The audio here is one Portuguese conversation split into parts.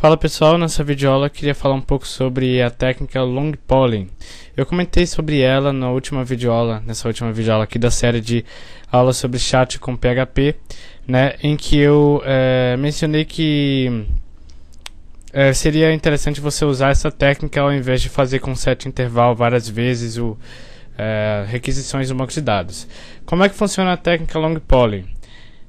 Fala pessoal, nessa videoaula queria falar um pouco sobre a técnica Long Polling. Eu comentei sobre ela na última videoaula, nessa última videoaula aqui da série de aulas sobre chat com PHP, né, em que eu é, mencionei que é, seria interessante você usar essa técnica ao invés de fazer com certo intervalo várias vezes o é, requisições do banco de dados. Como é que funciona a técnica Long Polling?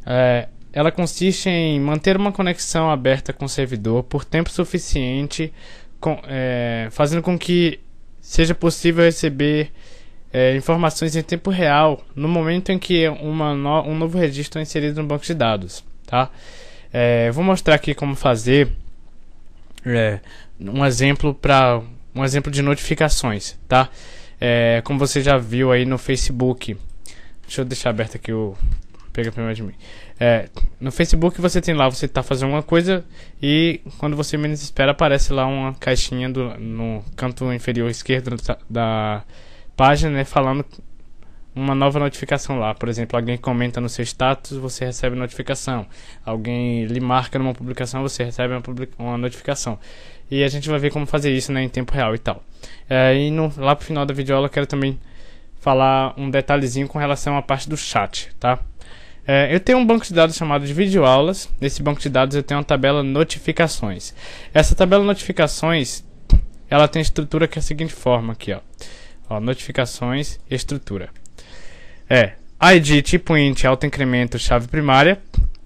É, ela consiste em manter uma conexão aberta com o servidor por tempo suficiente, com, é, fazendo com que seja possível receber é, informações em tempo real no momento em que uma no, um novo registro é inserido no banco de dados. Tá? É, vou mostrar aqui como fazer é, um exemplo para um exemplo de notificações, tá? É, como você já viu aí no Facebook. Deixa eu deixar aberto aqui o pega primeiro de mim. É, no Facebook você tem lá, você está fazendo uma coisa e quando você menos espera aparece lá uma caixinha do, no canto inferior esquerdo da página, né, falando uma nova notificação lá. Por exemplo, alguém comenta no seu status, você recebe notificação. Alguém lhe marca numa publicação, você recebe uma, uma notificação. E a gente vai ver como fazer isso né, em tempo real e tal. É, e no, lá pro final da videoaula eu quero também falar um detalhezinho com relação à parte do chat, tá? É, eu tenho um banco de dados chamado de videoaulas. Nesse banco de dados eu tenho uma tabela notificações. Essa tabela notificações, ela tem estrutura que é a seguinte forma aqui, ó. ó notificações, estrutura. É, ID tipo int, alto incremento, chave primária,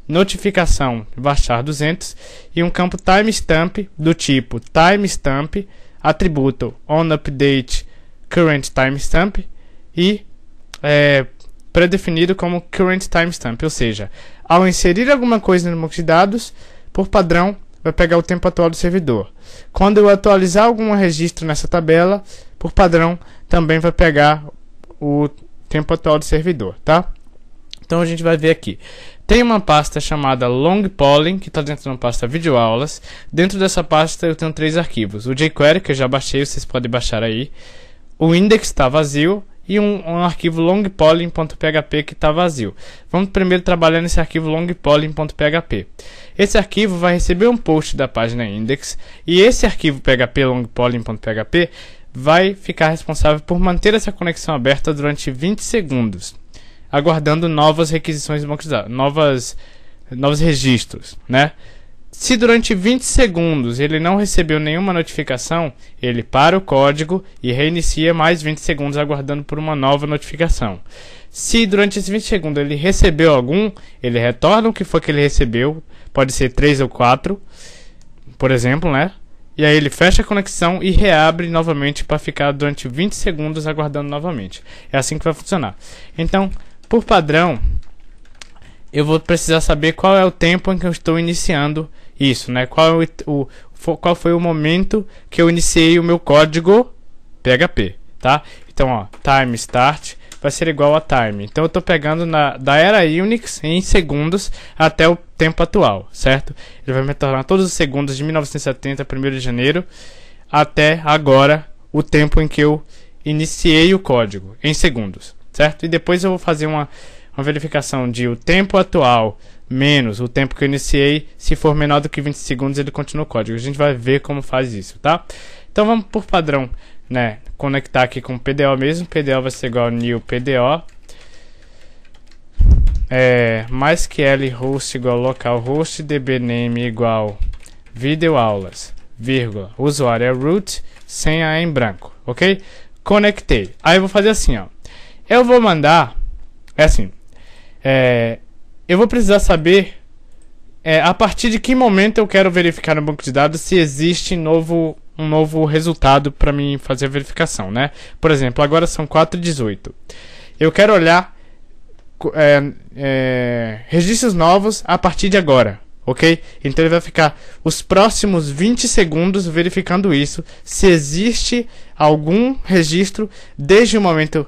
notificação baixar 200 e um campo timestamp do tipo timestamp, atributo on update current timestamp e é, pré-definido como current timestamp, ou seja, ao inserir alguma coisa no banco de dados, por padrão, vai pegar o tempo atual do servidor. Quando eu atualizar algum registro nessa tabela, por padrão, também vai pegar o tempo atual do servidor, tá? Então a gente vai ver aqui. Tem uma pasta chamada Long Polling, que está dentro de uma pasta videoaulas. Dentro dessa pasta eu tenho três arquivos. O jQuery, que eu já baixei, vocês podem baixar aí. O index está vazio e um, um arquivo longpolling.php que está vazio. Vamos primeiro trabalhar nesse arquivo longpolling.php. Esse arquivo vai receber um post da página index e esse arquivo php longpolling.php vai ficar responsável por manter essa conexão aberta durante 20 segundos, aguardando novas requisições, novas novos registros, né? Se durante 20 segundos ele não recebeu nenhuma notificação, ele para o código e reinicia mais 20 segundos aguardando por uma nova notificação. Se durante esses 20 segundos ele recebeu algum, ele retorna o que foi que ele recebeu, pode ser 3 ou 4, por exemplo, né? E aí ele fecha a conexão e reabre novamente para ficar durante 20 segundos aguardando novamente. É assim que vai funcionar. Então, por padrão, eu vou precisar saber qual é o tempo em que eu estou iniciando isso, né? Qual, é o, qual foi o momento que eu iniciei o meu código PHP, tá? Então, ó, time start vai ser igual a time. Então, eu estou pegando na, da era Unix em segundos até o tempo atual, certo? Ele vai me tornar todos os segundos de 1970, 1 de janeiro, até agora, o tempo em que eu iniciei o código, em segundos, certo? E depois eu vou fazer uma, uma verificação de o tempo atual menos o tempo que eu iniciei. Se for menor do que 20 segundos, ele continua o código. A gente vai ver como faz isso, tá? Então vamos por padrão, né? Conectar aqui com o PDO mesmo. PDO vai ser igual a new PDO. É, mais que L host igual localhost, name igual videoaulas, vírgula, usuário é root, senha é em branco, ok? Conectei. Aí eu vou fazer assim, ó. Eu vou mandar, é assim, é, eu vou precisar saber é, a partir de que momento eu quero verificar no banco de dados se existe novo, um novo resultado para mim fazer a verificação, né? Por exemplo, agora são 4 e 18. Eu quero olhar é, é, registros novos a partir de agora, ok? Então ele vai ficar os próximos 20 segundos verificando isso, se existe algum registro desde o momento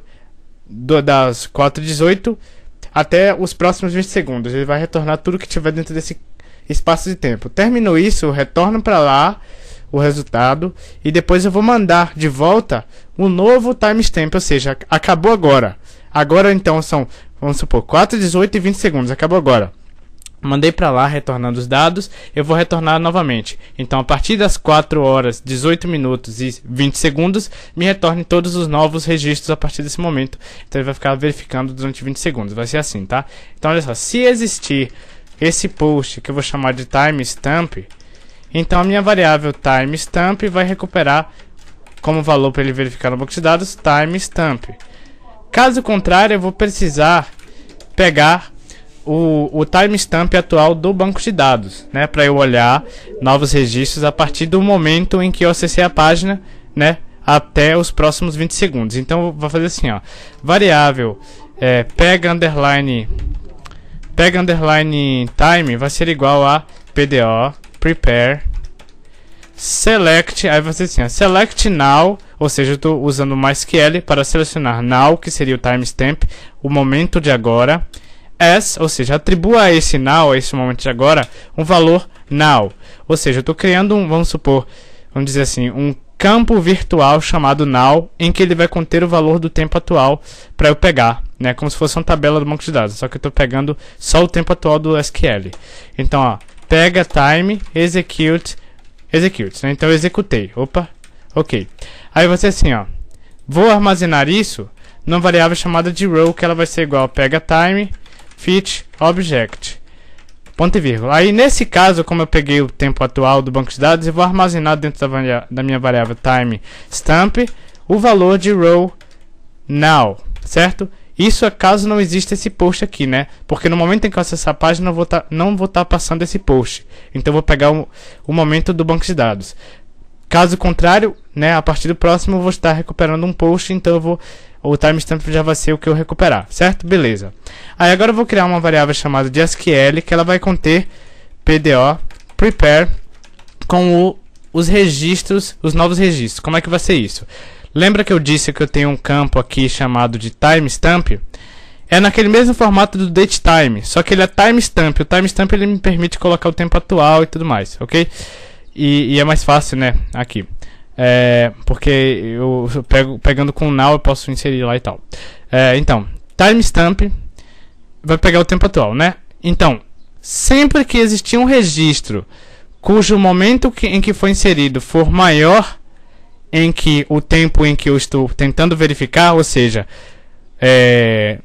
do, das 4 e 18 até os próximos 20 segundos. Ele vai retornar tudo que tiver dentro desse espaço de tempo. Terminou isso, retorno para lá o resultado e depois eu vou mandar de volta um novo timestamp, ou seja, acabou agora. Agora então são, vamos supor, 4, 18 e 20 segundos, acabou agora. Mandei para lá retornando os dados, eu vou retornar novamente. Então, a partir das 4 horas, 18 minutos e 20 segundos, me retorne todos os novos registros a partir desse momento. Então, ele vai ficar verificando durante 20 segundos. Vai ser assim, tá? Então, olha só, se existir esse post que eu vou chamar de timestamp, então a minha variável timestamp vai recuperar como valor para ele verificar no banco de dados timestamp. Caso contrário, eu vou precisar pegar o, o timestamp atual do banco de dados, né, para eu olhar novos registros a partir do momento em que eu acessei a página, né, até os próximos 20 segundos. Então vou fazer assim, ó, variável é, pega underline pega underline time vai ser igual a pdo prepare select aí vai ser assim, ó, select now ou seja, eu estou usando mais que L para selecionar now, que seria o timestamp, o momento de agora, as, ou seja, atribua a esse now, a esse momento de agora, um valor now. Ou seja, eu estou criando um, vamos supor, vamos dizer assim, um campo virtual chamado now, em que ele vai conter o valor do tempo atual para eu pegar, né? Como se fosse uma tabela do banco de dados, só que eu estou pegando só o tempo atual do SQL. Então, ó, pega time, execute, execute, né? Então eu executei. Opa, ok. Aí você assim, ó, vou armazenar isso numa variável chamada de row, que ela vai ser igual a pega time fit object. Ponto e vírgula. Aí, nesse caso, como eu peguei o tempo atual do banco de dados, eu vou armazenar dentro da, da minha variável time stamp o valor de row now, certo? Isso é caso não exista esse post aqui, né? Porque no momento em que eu acessar a página, eu vou tá, não vou estar tá passando esse post. Então, eu vou pegar o, o momento do banco de dados. Caso contrário, né, a partir do próximo eu vou estar recuperando um post, então eu vou o timestamp já vai ser o que eu recuperar, certo? Beleza. Aí agora eu vou criar uma variável chamada de SQL, que ela vai conter PDO prepare com o, os registros, os novos registros. Como é que vai ser isso? Lembra que eu disse que eu tenho um campo aqui chamado de timestamp? É naquele mesmo formato do datetime, só que ele é timestamp. O timestamp ele me permite colocar o tempo atual e tudo mais, ok? E, e é mais fácil, né? Aqui. É, porque eu, pego, pegando com o now eu posso inserir lá e tal. É, então, timestamp vai pegar o tempo atual, né? Então, sempre que existir um registro cujo momento que, em que foi inserido for maior em que o tempo em que eu estou tentando verificar, ou seja, é,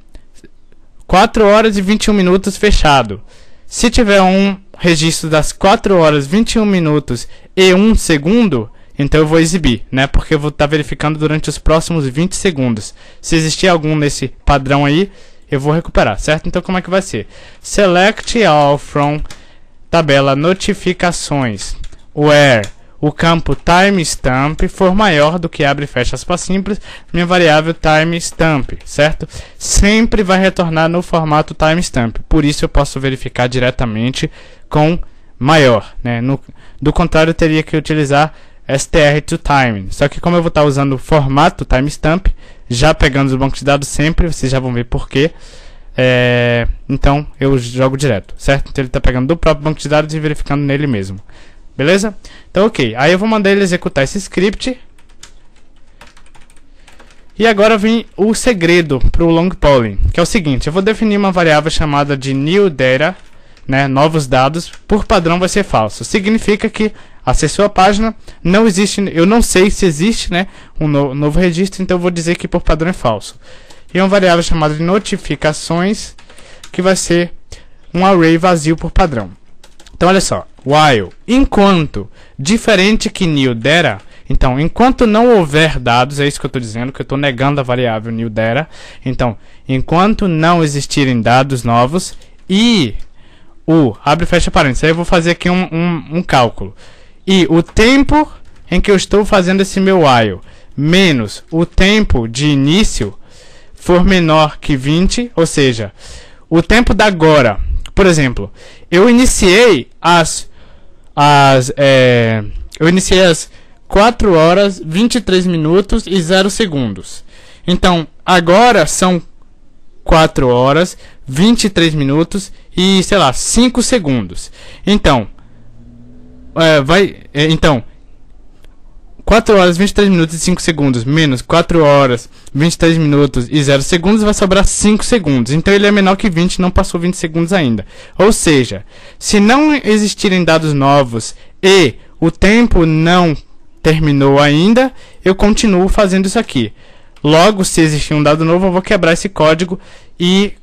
4 horas e 21 minutos fechado. Se tiver um registro das 4 horas 21 minutos e 1 segundo, então eu vou exibir, né? Porque eu vou estar tá verificando durante os próximos 20 segundos. Se existir algum nesse padrão aí, eu vou recuperar, certo? Então como é que vai ser? Select all from tabela notificações where o campo timestamp for maior do que abre e fecha Aspas simples, minha variável timestamp, certo? Sempre vai retornar no formato timestamp, por isso eu posso verificar diretamente com maior, né? No, do contrário, eu teria que utilizar str to time. Só que como eu vou estar tá usando o formato timestamp, já pegando os bancos de dados sempre, vocês já vão ver porquê. É, então eu jogo direto, certo? Então ele está pegando do próprio banco de dados e verificando nele mesmo. Beleza? Então ok, aí eu vou mandar ele executar esse script. E agora vem o segredo para o long polling, que é o seguinte, eu vou definir uma variável chamada de new data, né, novos dados, por padrão vai ser falso. Significa que acessou a página, não existe, eu não sei se existe né, um no, novo registro, então vou dizer que por padrão é falso. E é uma variável chamada de notificações, que vai ser um array vazio por padrão. Então olha só, while, enquanto, diferente que new dera, então enquanto não houver dados, é isso que eu estou dizendo, que eu estou negando a variável new dera, então enquanto não existirem dados novos e o, abre e fecha parênteses, aí eu vou fazer aqui um, um, um cálculo e o tempo em que eu estou fazendo esse meu while menos o tempo de início for menor que 20, ou seja, o tempo da agora. Por exemplo, eu iniciei as as é, eu iniciei às 4 horas 23 minutos e 0 segundos. Então, agora são 4 horas 23 minutos e, sei lá, 5 segundos. Então, é, vai. É, então. 4 horas 23 minutos e 5 segundos menos 4 horas 23 minutos e 0 segundos vai sobrar 5 segundos. Então ele é menor que 20, não passou 20 segundos ainda. Ou seja, se não existirem dados novos e o tempo não terminou ainda, eu continuo fazendo isso aqui. Logo, se existir um dado novo, eu vou quebrar esse código e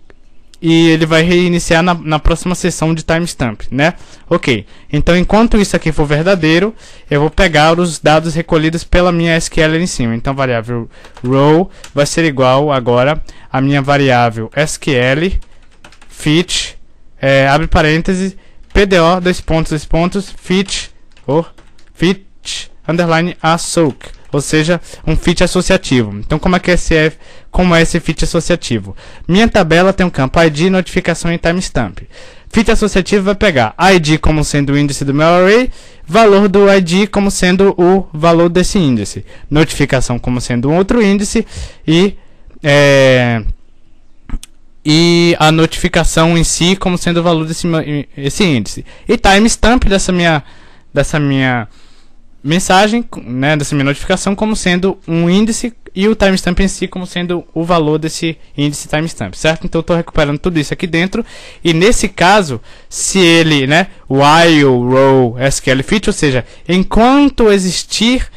e ele vai reiniciar na, na próxima sessão de timestamp, né? Ok, então enquanto isso aqui for verdadeiro, eu vou pegar os dados recolhidos pela minha SQL em cima. Então, variável row vai ser igual agora a minha variável SQL fit, é, abre parênteses, PDO, dois pontos, dois pontos, fit, o oh, fit, underline, a soak ou seja, um fit associativo. Então, como é que é esse, como é esse fit associativo? Minha tabela tem um campo ID, notificação e timestamp. Fit associativo vai pegar ID como sendo o índice do meu array, valor do ID como sendo o valor desse índice, notificação como sendo outro índice e é, e a notificação em si como sendo o valor desse esse índice. E timestamp dessa minha dessa minha mensagem, né, dessa minha notificação como sendo um índice e o timestamp em si como sendo o valor desse índice timestamp, certo? Então eu estou recuperando tudo isso aqui dentro e nesse caso, se ele, né, while row SQL fit, ou seja, enquanto existir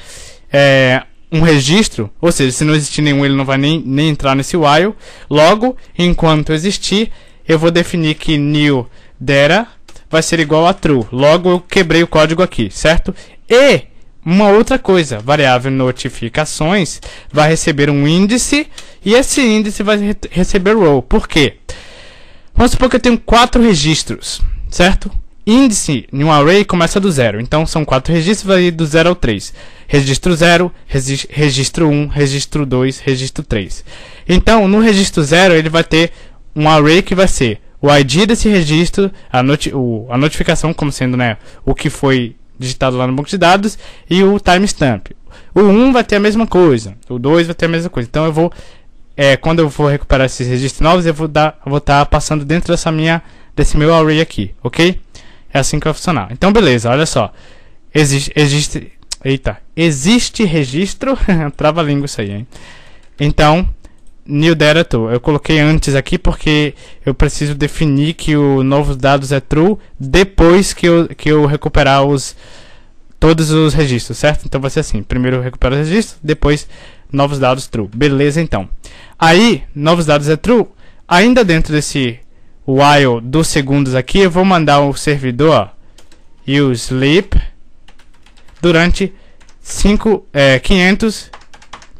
é, um registro, ou seja, se não existir nenhum, ele não vai nem, nem entrar nesse while. Logo, enquanto existir, eu vou definir que new data vai ser igual a true. Logo, eu quebrei o código aqui, certo? E uma outra coisa, variável notificações vai receber um índice e esse índice vai re receber row. Por quê? Vamos supor que eu tenho quatro registros, certo? Índice em um array começa do zero, então são quatro registros, vai do zero ao três. Registro 0, regi registro 1, um, registro 2, registro 3. Então, no registro 0, ele vai ter um array que vai ser o ID desse registro, a, noti o, a notificação como sendo né, o que foi digitado lá no banco de dados e o timestamp. O 1 vai ter a mesma coisa, o 2 vai ter a mesma coisa. Então eu vou, é, quando eu for recuperar esses registros novos, eu vou dar, vou estar tá passando dentro dessa minha, desse meu array aqui, ok? É assim que vai funcionar. Então beleza, olha só, existe, existe, eita, existe registro, trava-língua isso aí, hein? Então new data true. Eu coloquei antes aqui porque eu preciso definir que o novos dados é true depois que eu, que eu recuperar os todos os registros, certo? Então vai ser assim, primeiro recupero os registros, depois novos dados true. Beleza então. Aí, novos dados é true, ainda dentro desse while dos segundos aqui, eu vou mandar o servidor use sleep durante 5 é, 500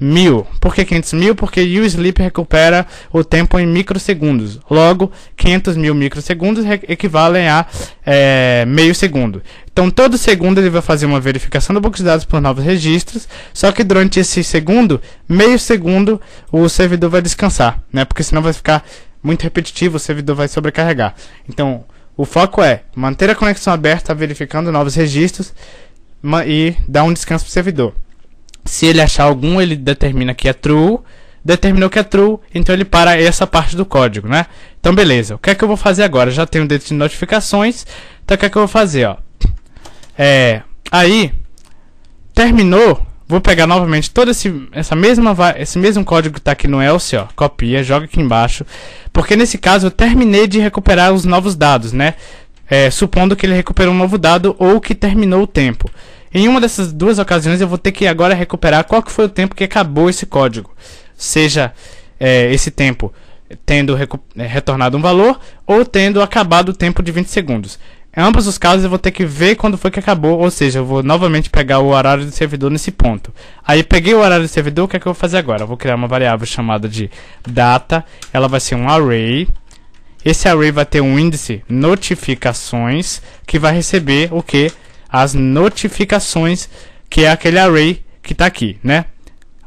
mil. Por que 500 mil? Porque o sleep recupera o tempo em microsegundos. Logo, 500 mil microsegundos equivalem a é, meio segundo. Então, todo segundo ele vai fazer uma verificação do banco de dados por novos registros. Só que durante esse segundo, meio segundo, o servidor vai descansar, né? Porque senão vai ficar muito repetitivo, o servidor vai sobrecarregar. Então, o foco é manter a conexão aberta, verificando novos registros e dar um descanso para o servidor. Se ele achar algum, ele determina que é true. Determinou que é true, então ele para essa parte do código, né? Então, beleza. O que é que eu vou fazer agora? Já tenho dentro de notificações. Então, o que é que eu vou fazer, ó? É... Aí... Terminou, vou pegar novamente toda essa mesma esse mesmo código que está aqui no else, ó, copia, joga aqui embaixo, porque nesse caso eu terminei de recuperar os novos dados, né? É, supondo que ele recuperou um novo dado ou que terminou o tempo. Em uma dessas duas ocasiões eu vou ter que agora recuperar qual que foi o tempo que acabou esse código. Seja é, esse tempo tendo é, retornado um valor ou tendo acabado o tempo de 20 segundos. Em ambos os casos eu vou ter que ver quando foi que acabou, ou seja, eu vou novamente pegar o horário do servidor nesse ponto. Aí peguei o horário do servidor, o que é que eu vou fazer agora? Eu vou criar uma variável chamada de data, ela vai ser um array. Esse array vai ter um índice notificações que vai receber o que? as notificações, que é aquele array que está aqui, né?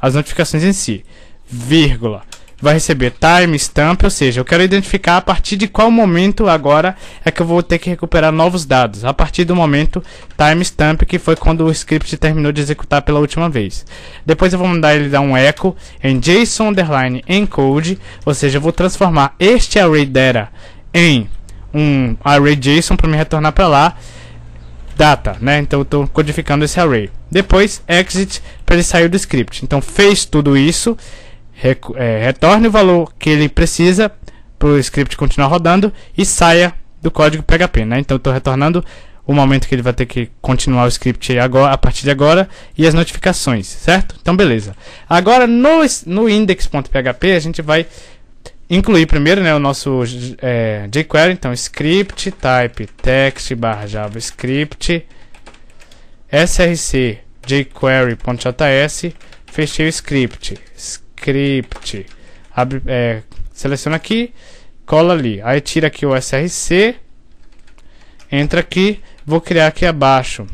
As notificações em si, vírgula. Vai receber timestamp, ou seja, eu quero identificar a partir de qual momento agora é que eu vou ter que recuperar novos dados. A partir do momento timestamp, que foi quando o script terminou de executar pela última vez. Depois eu vou mandar ele dar um echo em JSON underline encode, ou seja, eu vou transformar este array data em um array JSON para me retornar para lá data, né? Então eu estou codificando esse array. Depois, exit para ele sair do script. Então fez tudo isso, é, retorne o valor que ele precisa para o script continuar rodando e saia do código PHP, né? Então estou retornando o momento que ele vai ter que continuar o script agora, a partir de agora e as notificações, certo? Então beleza. Agora no, no index.php a gente vai incluir primeiro né, o nosso é, jQuery, então script type text barra javascript src jQuery.js fechei o script script abre, é, seleciona aqui cola ali aí tira aqui o src entra aqui vou criar aqui abaixo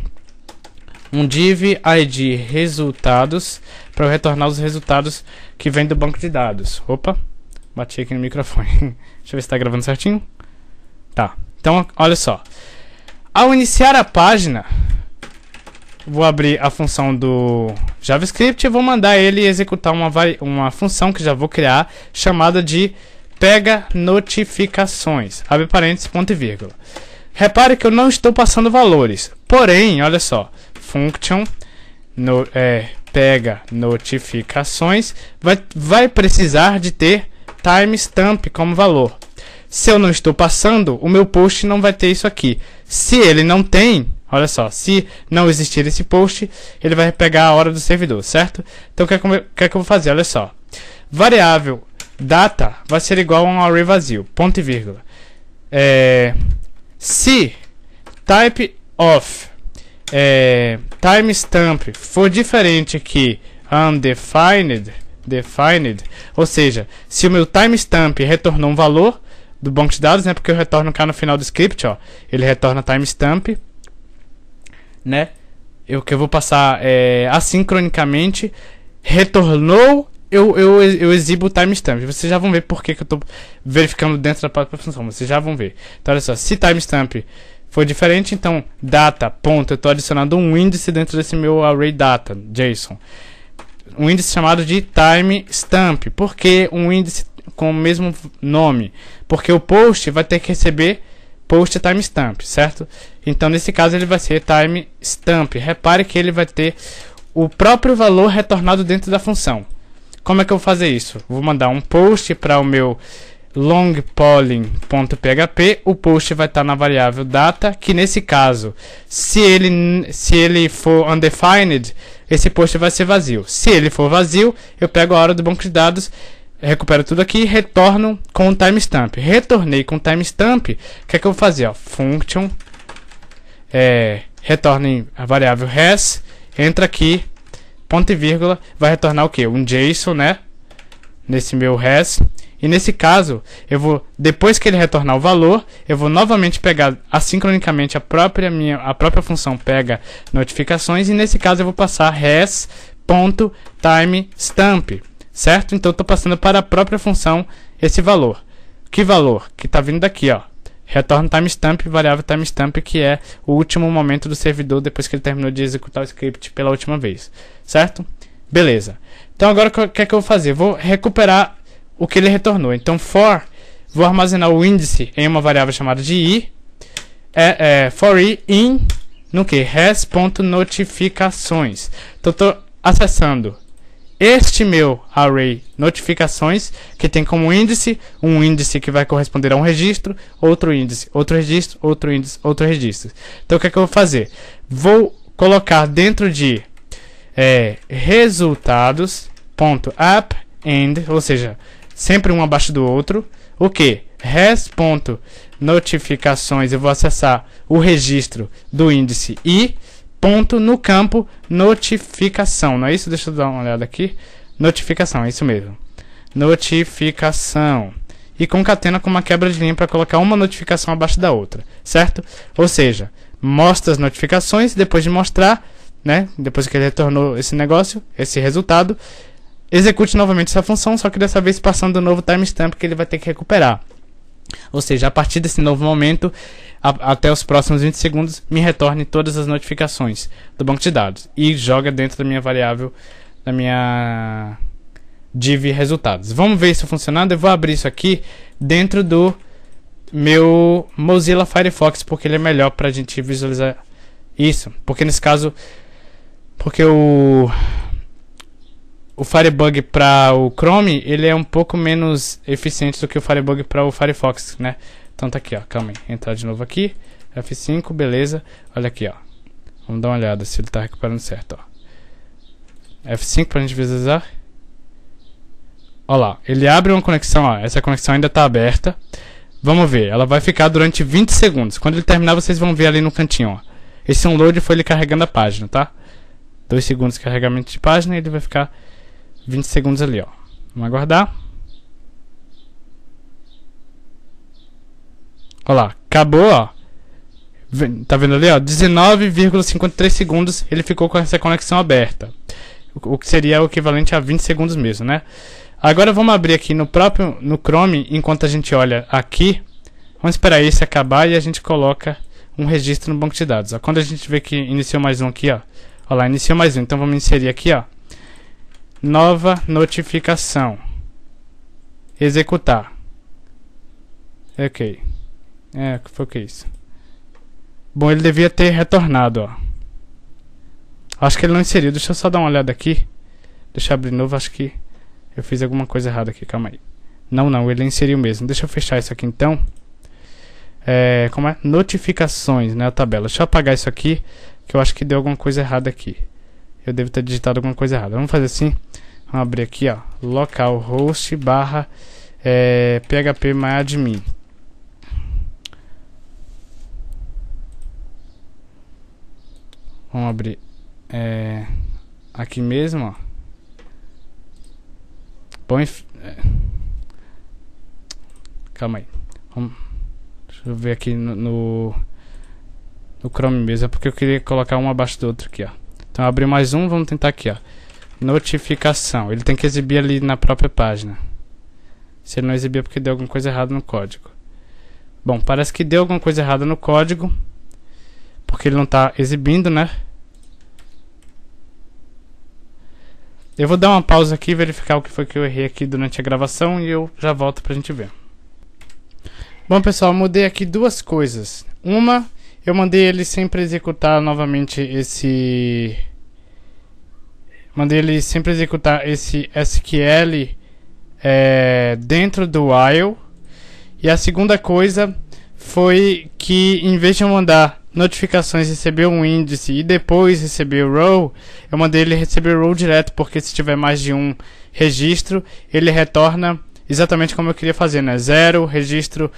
um div id resultados para retornar os resultados que vem do banco de dados opa Bati aqui no microfone. Deixa eu ver se tá gravando certinho. Tá. Então, olha só. Ao iniciar a página, vou abrir a função do JavaScript e vou mandar ele executar uma, uma função que já vou criar chamada de pega notificações. Abre parênteses, ponto e vírgula. Repare que eu não estou passando valores. Porém, olha só. Function no, é, pega notificações vai, vai precisar de ter timestamp como valor. Se eu não estou passando, o meu post não vai ter isso aqui. Se ele não tem, olha só, se não existir esse post, ele vai pegar a hora do servidor, certo? Então o que, é que, eu vou é fazer? Olha só. Variável data vai ser igual a um array vazio, ponto e vírgula. É, se type of é, timestamp for diferente que undefined, defined, ou seja, se o meu timestamp retornou um valor do banco de dados, né, porque eu retorno cá no final do script, ó, ele retorna timestamp, né, eu que eu vou passar é, assincronicamente, retornou eu, eu, eu exibo o timestamp. Vocês já vão ver por que, eu estou verificando dentro da própria função. Vocês já vão ver. Então, olha só. Se timestamp for diferente, então data, ponto, eu estou adicionando um índice dentro desse meu array data, JSON um índice chamado de timestamp. Por que um índice com o mesmo nome? Porque o post vai ter que receber post timestamp, certo? Então, nesse caso, ele vai ser timestamp. Repare que ele vai ter o próprio valor retornado dentro da função. Como é que eu vou fazer isso? Vou mandar um post para o meu longpolling.php, o post vai estar tá na variável data, que nesse caso, se ele, se ele for undefined, esse post vai ser vazio. Se ele for vazio, eu pego a hora do banco de dados, recupero tudo aqui e retorno com o timestamp. Retornei com o timestamp, o que é que eu vou fazer? Ó, function, é, retorne a variável res, entra aqui, ponto e vírgula, vai retornar o que? Um JSON, né? Nesse meu res. E nesse caso, eu vou, depois que ele retornar o valor, eu vou novamente pegar assincronicamente a própria, minha, a própria função pega notificações, e nesse caso eu vou passar res.timestamp, certo? Então, estou passando para a própria função esse valor. Que valor? Que está vindo daqui, ó. Retorna timestamp, variável timestamp, que é o último momento do servidor depois que ele terminou de executar o script pela última vez, certo? Beleza. Então agora o que é que eu vou fazer? Vou recuperar o que ele retornou. Então, for, vou armazenar o índice em uma variável chamada de i, é, é, for i in, no que? res.notificações. Então, estou acessando este meu array notificações, que tem como índice um índice que vai corresponder a um registro, outro índice, outro registro, outro índice, outro registro. Então o que, é que eu vou fazer? Vou colocar dentro de é, resultados.append, ou seja, sempre um abaixo do outro. O que? Res.notificações, eu vou acessar o registro do índice I, ponto no campo notificação, não é isso? Deixa eu dar uma olhada aqui. Notificação, é isso mesmo. Notificação. E concatena com uma quebra de linha para colocar uma notificação abaixo da outra, certo? Ou seja, mostra as notificações, depois de mostrar, né? Depois que ele retornou esse negócio, esse resultado, execute novamente essa função, só que dessa vez passando o novo timestamp que ele vai ter que recuperar. Ou seja, a partir desse novo momento, a, até os próximos 20 segundos, me retorne todas as notificações do banco de dados e joga dentro da minha variável, da minha div resultados. Vamos ver isso funcionando. Eu vou abrir isso aqui dentro do meu Mozilla Firefox, porque ele é melhor para a gente visualizar isso. Porque nesse caso, porque o o Firebug para o Chrome, ele é um pouco menos eficiente do que o Firebug para o Firefox, né? Então tá aqui, ó, calma aí. Entrar de novo aqui, F5, beleza. Olha aqui, ó. Vamos dar uma olhada se ele tá recuperando certo, ó. F5 pra gente visualizar. Olha lá, ele abre uma conexão, ó. Essa conexão ainda tá aberta. Vamos ver, ela vai ficar durante 20 segundos. Quando ele terminar, vocês vão ver ali no cantinho, ó. Esse download foi ele carregando a página, tá? 2 segundos de carregamento de página e ele vai ficar 20 segundos ali, ó. Vamos aguardar. Olha lá, acabou, ó. Tá vendo ali, ó? 19,53 segundos ele ficou com essa conexão aberta. O que seria o equivalente a 20 segundos mesmo, né? Agora vamos abrir aqui no próprio no Chrome, enquanto a gente olha aqui. Vamos esperar esse acabar e a gente coloca um registro no banco de dados. Ó. Quando a gente vê que iniciou mais um aqui, ó. Olha lá, iniciou mais um. Então vamos inserir aqui, ó. Nova notificação. Executar. Ok. É, que foi é que isso? Bom, ele devia ter retornado, ó. Acho que ele não inseriu. Deixa eu só dar uma olhada aqui. Deixa eu abrir de novo. Acho que eu fiz alguma coisa errada aqui. Calma aí. Não, não. Ele inseriu mesmo. Deixa eu fechar isso aqui então. É, como é? Notificações, né? A tabela. Deixa eu apagar isso aqui. Que eu acho que deu alguma coisa errada aqui. Eu devo ter digitado alguma coisa errada. Vamos fazer assim. Vamos abrir aqui, ó. Localhost barra é, php myadmin. Vamos abrir é, aqui mesmo, ó. Põe... É. Calma aí. Vamos, deixa eu ver aqui no, no, no Chrome mesmo. É porque eu queria colocar um abaixo do outro aqui, ó. Então abri mais um, vamos tentar aqui, ó. Notificação. Ele tem que exibir ali na própria página. Se ele não exibir é porque deu alguma coisa errada no código. Bom, parece que deu alguma coisa errada no código. Porque ele não está exibindo, né? Eu vou dar uma pausa aqui, verificar o que foi que eu errei aqui durante a gravação e eu já volto pra gente ver. Bom, pessoal, mudei aqui duas coisas. Uma eu mandei ele sempre executar novamente esse. Mandei ele sempre executar esse SQL é, dentro do while. E a segunda coisa foi que em vez de eu mandar notificações receber um índice e depois receber o row, eu mandei ele receber o row direto, porque se tiver mais de um registro, ele retorna exatamente como eu queria fazer, né? Zero, registro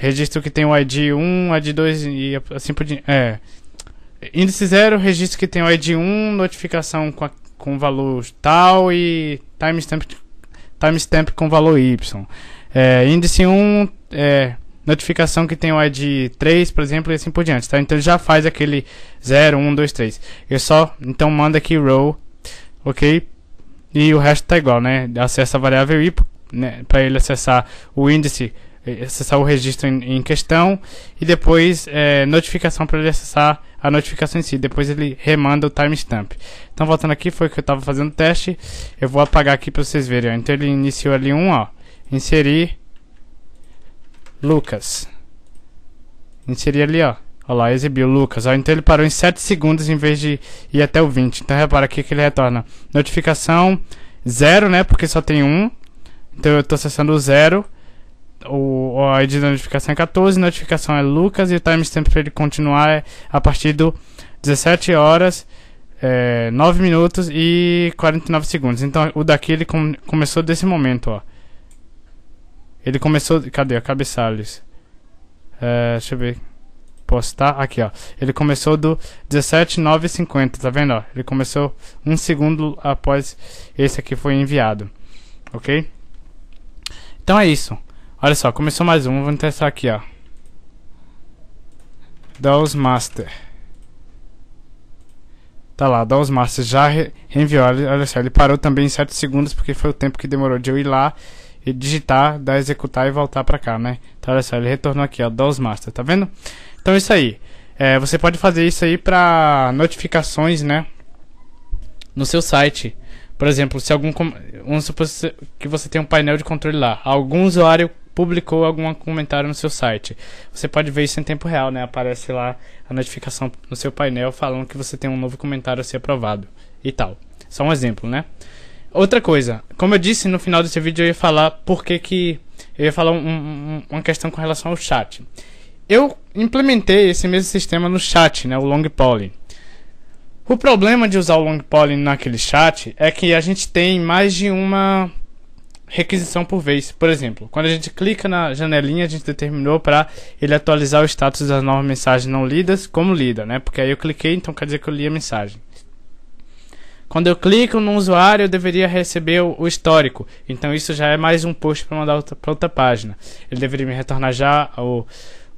registro que tem o ID 1, ID 2 e assim por diante. É. Índice 0, registro que tem o ID 1, notificação com, a, com valor tal e timestamp, timestamp com valor Y. É, índice 1, é, notificação que tem o ID 3, por exemplo, e assim por diante. Tá? Então ele já faz aquele 0, 1, 2, 3. Eu só, então manda aqui row, ok? E o resto está igual, né? Acessa a variável i né? para ele acessar o índice é, acessar o registro em, em questão e depois é, notificação para ele acessar a notificação em si. Depois ele remanda o timestamp. Então voltando aqui, foi que eu estava fazendo o teste. Eu vou apagar aqui para vocês verem. Ó. Então ele iniciou ali um, ó, inserir Lucas. Inserir ali, ó. Olha lá, exibiu Lucas. Ó. Então ele parou em 7 segundos em vez de ir até o 20. Então repara aqui que ele retorna notificação zero, né? Porque só tem um. Então eu estou acessando o zero o, a ID da notificação é 14, notificação é Lucas e o timestamp para ele continuar é a partir do 17 horas é, 9 minutos e 49 segundos. Então o daqui ele com, começou desse momento, ó. Ele começou. Cadê? Cabeçalhos. É, deixa eu ver. Postar. Tá? Aqui, ó. Ele começou do 17,950. Tá vendo? Ó? Ele começou um segundo após esse aqui foi enviado. Ok? Então é isso. Olha só, começou mais um, vamos testar aqui, ó. DOS Master. Tá lá, DOS Master já enviou. reenviou, olha só, ele parou também em 7 segundos, porque foi o tempo que demorou de eu ir lá e digitar, dar executar e voltar pra cá, né? Então olha só, ele retornou aqui, ó, DOS Master, tá vendo? Então é isso aí. É, você pode fazer isso aí pra notificações, né? No seu site. Por exemplo, se algum. Vamos supor que você tem um painel de controle lá. Algum usuário publicou algum comentário no seu site. Você pode ver isso em tempo real, né? Aparece lá a notificação no seu painel falando que você tem um novo comentário a ser aprovado e tal. Só um exemplo, né? Outra coisa, como eu disse no final desse vídeo, eu ia falar por que que eu ia falar um, um, uma questão com relação ao chat. Eu implementei esse mesmo sistema no chat, né? O long polling. O problema de usar o long polling naquele chat é que a gente tem mais de uma requisição por vez. Por exemplo, quando a gente clica na janelinha, a gente determinou para ele atualizar o status das novas mensagens não lidas como lida, né? Porque aí eu cliquei, então quer dizer que eu li a mensagem. Quando eu clico no usuário, eu deveria receber o histórico. Então isso já é mais um post para mandar para outra página. Ele deveria me retornar já o,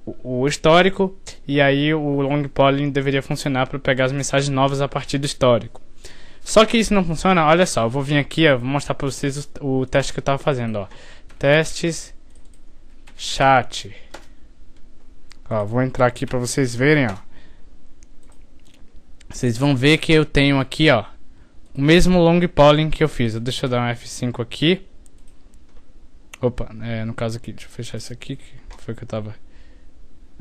o, o histórico e aí o long polling deveria funcionar para pegar as mensagens novas a partir do histórico. Só que isso não funciona, olha só, eu vou vir aqui, ó, vou mostrar pra vocês o, o teste que eu tava fazendo, ó. Testes, chat. Ó, vou entrar aqui pra vocês verem, ó. Vocês vão ver que eu tenho aqui, ó, o mesmo long polling que eu fiz. Deixa eu dar um F5 aqui. Opa, é, no caso aqui, deixa eu fechar isso aqui, que foi que eu tava...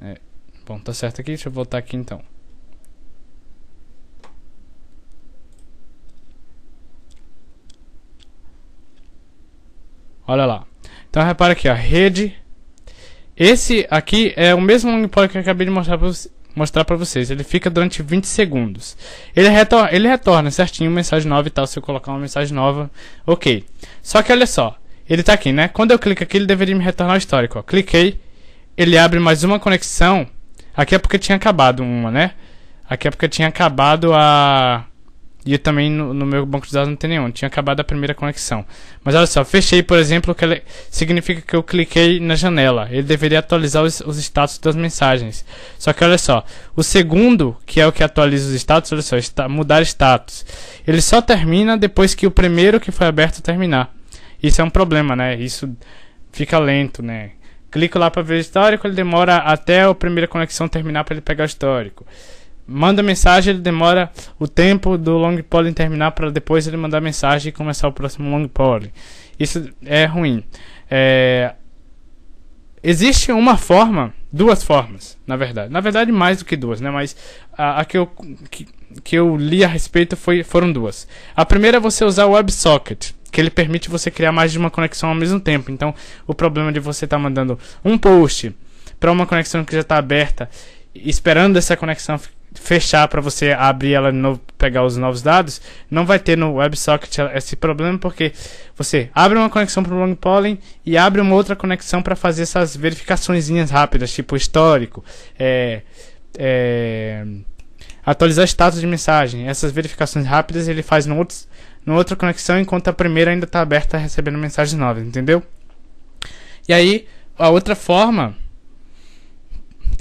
É, bom, tá certo aqui, deixa eu voltar aqui então. Olha lá. Então repara aqui, a rede. Esse aqui é o mesmo limpar que eu acabei de mostrar para vocês mostrar para vocês. Ele fica durante 20 segundos. Ele, retorna, ele retorna certinho, mensagem nova e tal. Se eu colocar uma mensagem nova, ok. Só que olha só, ele tá aqui, né? Quando eu clico aqui, ele deveria me retornar o histórico. Ó. Cliquei, ele abre mais uma conexão. Aqui é porque tinha acabado uma, né? Aqui é porque tinha acabado a e eu também no, no, meu banco de dados não tem nenhum. Tinha acabado a primeira conexão. Mas olha só, fechei, por exemplo, que ele, significa que eu cliquei na janela. Ele deveria atualizar os, os status das mensagens. Só que olha só, o segundo, que é o que atualiza os status, olha só, está, mudar status. Ele só termina depois que o primeiro que foi aberto terminar. Isso é um problema, né? Isso fica lento, né? Clico lá para ver o histórico, ele demora até a primeira conexão terminar para ele pegar o histórico manda mensagem, ele demora o tempo do long poly terminar para depois ele mandar mensagem e começar o próximo long poly. Isso é ruim. É... Existe uma forma, duas formas, na verdade. Na verdade, mais do que duas, né? Mas a, a que, eu, que, que, eu li a respeito foi, foram duas. A primeira é você usar o WebSocket, que ele permite você criar mais de uma conexão ao mesmo tempo. Então, o problema de você estar tá mandando um post para uma conexão que já está aberta, esperando essa conexão fechar para você abrir ela de novo, pegar os novos dados, não vai ter no WebSocket esse problema porque você abre uma conexão para o Long Pollen e abre uma outra conexão para fazer essas verificaçõezinhas rápidas, tipo histórico, é, é, atualizar status de mensagem, essas verificações rápidas ele faz no outro, no outra conexão enquanto a primeira ainda está aberta recebendo mensagens novas, entendeu? E aí a outra forma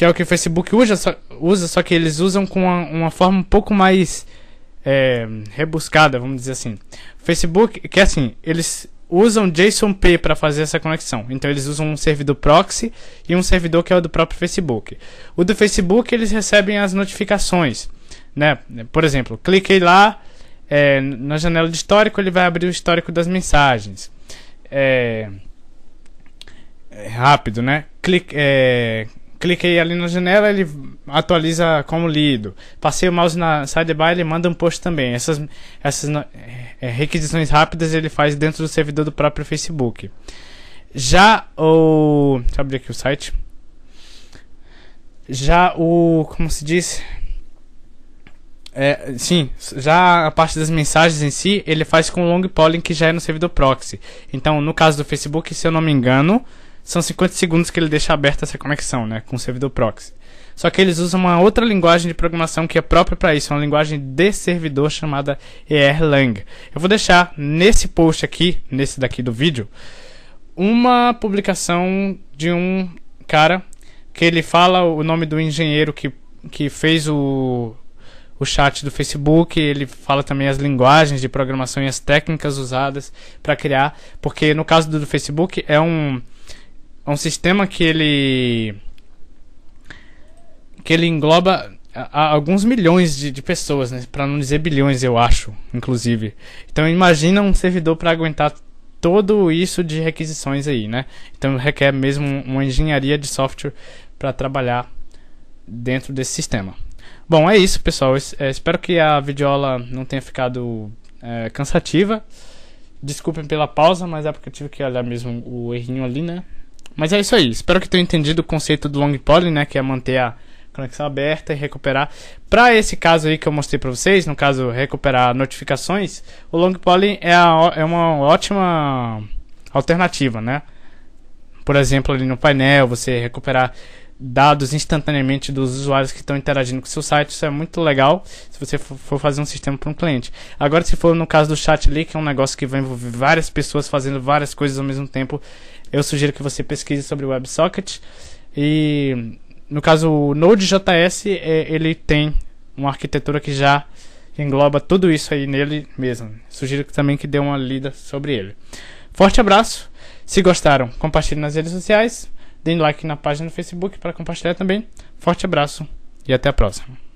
que é o que o Facebook usa, só, usa, só que eles usam com uma, uma forma um pouco mais é, rebuscada, vamos dizer assim. O Facebook, que é assim, eles usam JSONP para fazer essa conexão. Então eles usam um servidor proxy e um servidor que é o do próprio Facebook. O do Facebook eles recebem as notificações, né? Por exemplo, cliquei lá é, na janela de histórico, ele vai abrir o histórico das mensagens. É, é rápido, né? Clique, é, cliquei ali na janela, ele atualiza como lido. Passei o mouse na sidebar, ele manda um post também. Essas, essas é, requisições rápidas ele faz dentro do servidor do próprio Facebook. Já o. Deixa eu abrir aqui o site. Já o. Como se diz? É, sim, já a parte das mensagens em si, ele faz com o long polling que já é no servidor proxy. Então, no caso do Facebook, se eu não me engano, são 50 segundos que ele deixa aberta essa conexão, né, com o servidor proxy. Só que eles usam uma outra linguagem de programação que é própria para isso, uma linguagem de servidor chamada Erlang. Eu vou deixar nesse post aqui, nesse daqui do vídeo, uma publicação de um cara que ele fala o nome do engenheiro que, que fez o, o chat do Facebook, ele fala também as linguagens de programação e as técnicas usadas para criar, porque no caso do, do Facebook é um é um sistema que ele. que ele engloba a, ah, a ah, alguns milhões de, de pessoas, né? Para não dizer bilhões, eu acho, inclusive. Então imagina um servidor para aguentar todo isso de requisições aí, né? Então requer mesmo uma engenharia de software para trabalhar dentro desse sistema. Bom, é isso, pessoal. Eh, espero que a videoaula não tenha ficado é, cansativa. Desculpem pela pausa, mas é porque eu tive que olhar mesmo o errinho ali, né? Mas é isso aí. Espero que tenham entendido o conceito do long poly, né? Que é manter a conexão aberta e recuperar. Para esse caso aí que eu mostrei para vocês, no caso recuperar notificações, o long poly é, a, é uma ótima alternativa, né? Por exemplo, ali no painel, você recuperar dados instantaneamente dos usuários que estão interagindo com o seu site. Isso é muito legal se você for fazer um sistema para um cliente. Agora, se for no caso do chat ali, que é um negócio que vai envolver várias pessoas fazendo várias coisas ao mesmo tempo, eu sugiro que você pesquise sobre o WebSocket. E no caso o Node.js, é, ele tem uma arquitetura que já engloba tudo isso aí nele mesmo. Sugiro que, também que dê uma lida sobre ele. Forte abraço. Se gostaram, compartilhe nas redes sociais. Deem like na página no Facebook para compartilhar também. Forte abraço e até a próxima.